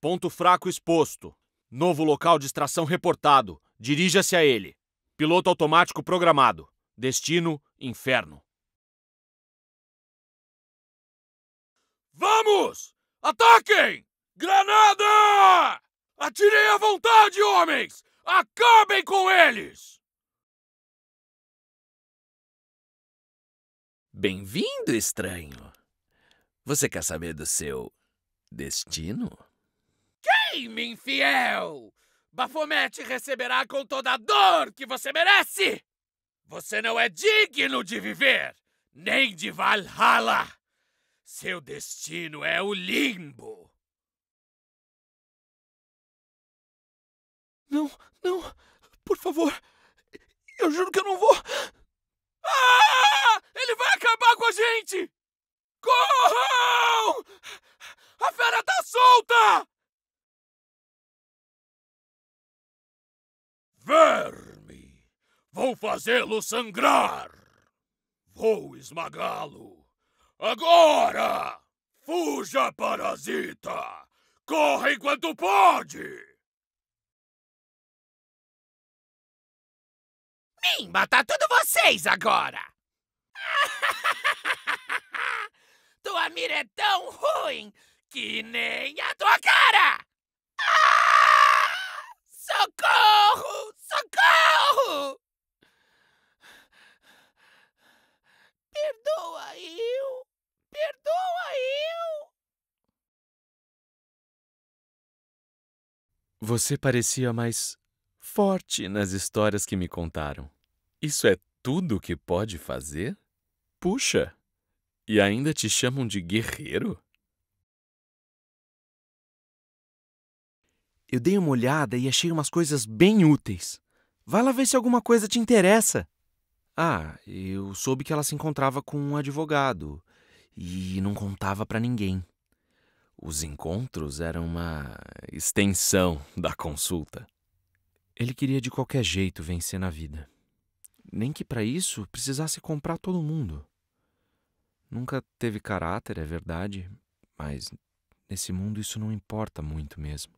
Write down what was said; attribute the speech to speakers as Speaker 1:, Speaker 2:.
Speaker 1: Ponto fraco
Speaker 2: exposto. Novo local de extração reportado. Dirija-se a ele. Piloto automático programado. Destino: inferno.
Speaker 1: Vamos! Ataquem! Granada! Atirem à vontade, homens! Acabem com eles! Bem-vindo, estranho.
Speaker 2: Você quer saber do seu destino? bem infiel! Baphomet receberá com toda a dor que você merece! Você não é digno de viver, nem de Valhalla! Seu destino é o limbo!
Speaker 1: Não, não, por favor! Eu
Speaker 2: juro que eu não vou!
Speaker 1: Ah! Ele vai acabar com a gente! Corram! A fera tá solta! Vou
Speaker 2: fazê-lo sangrar! Vou esmagá-lo! Agora! Fuja, parasita! Corre enquanto
Speaker 1: pode!
Speaker 2: Mim, matar tudo vocês agora! Tua mira é tão ruim que nem a tua cara! Você parecia mais forte nas histórias que me contaram. Isso é tudo o que pode fazer? Puxa! E ainda te chamam de guerreiro? Eu dei uma olhada e achei umas coisas bem úteis. Vai lá ver se alguma coisa te interessa. Ah, eu soube que ela se encontrava com um advogado e não contava para ninguém. Os encontros eram uma extensão da consulta. Ele queria de qualquer jeito vencer na vida. Nem que para isso precisasse comprar todo mundo. Nunca teve caráter, é verdade, mas nesse mundo isso não importa muito mesmo.